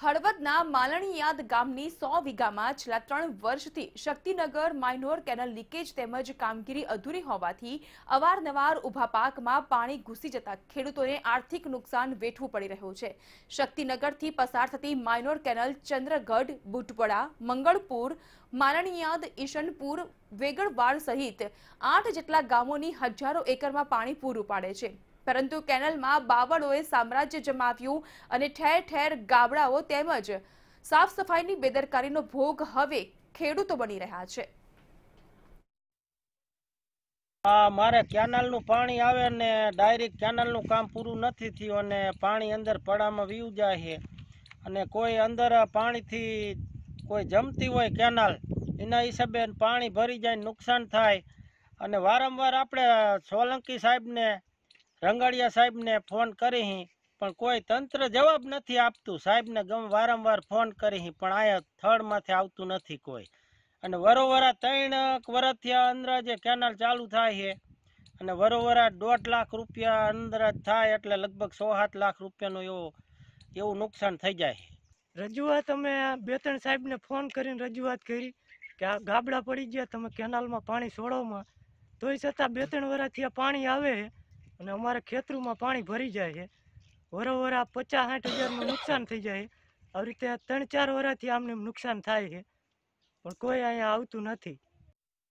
હળવદના માલણીયાદ ગામની સો વીઘામાં છેલ્લા ત્રણ વર્ષથી શક્તિનગર માઇનોર કેનલ લીકેજ તેમજ કામગીરી અધૂરી હોવાથી અવારનવાર ઉભા પાકમાં પાણી ઘૂસી જતા ખેડૂતોને આર્થિક નુકસાન વેઠવું પડી રહ્યું છે શક્તિનગરથી પસાર થતી માઇનોર કેનલ ચંદ્રગઢ બુટવડા મંગળપુર માલણીયાદ ઈશનપુર વેગળવાડ સહિત આઠ જેટલા ગામોની હજારો એકરમાં પાણી પૂરું પાડે છે પરંતુ કેનલમાં બાવળોએ સામ્રાજ્ય જમાવ્યું અને ઠેર ઠેર ગામડાઓ તેમજ સાફ સફાઈની બેદરકારીનો ભોગ હવે ખેડૂતો બની રહ્યા છે મારે કેનાલનું પાણી આવે ને ડાયરેક્ટ કેનાલનું કામ પૂરું નથી થયું અને પાણી અંદર પડામાં વીવ જાય છે અને કોઈ અંદર પાણીથી કોઈ જમતી હોય કેનાલ એના હિસાબે પાણી ભરી જાય નુકસાન થાય અને વારંવાર આપણે સોલંકી સાહેબને રંગાડિયા સાહેબને ફોન કરી પણ કોઈ તંત્ર જવાબ નથી આપતું સાહેબને ગમ વારંવાર ફોન કરી પણ આયા થડમાંથી આવતું નથી કોઈ અને વરોવરા ત્રણ વર્ષથી અંદાજે કેનાલ ચાલુ થાય છે અને વરોવરા દોઢ લાખ રૂપિયા અંદાજ થાય એટલે લગભગ સો સાત લાખ રૂપિયાનું એવો એવું નુકસાન થઈ જાય રજૂઆત અમે બે ત્રણ સાહેબને ફોન કરીને રજૂઆત કરી કે આ ગાબડા પડી ગયા તમે કેનાલમાં પાણી છોડોમાં તોય છતાં બે ત્રણ વર્ષથી આ પાણી આવે અને અમારે ખેતરોમાં પાણી ભરી જાય છે વરોવર આ પચાસ સાઠ હજારનું નુકસાન થઈ જાય આવી રીતે ત્રણ ચાર વર્ષથી આમને નુકસાન થાય છે પણ કોઈ અહીંયા આવતું નથી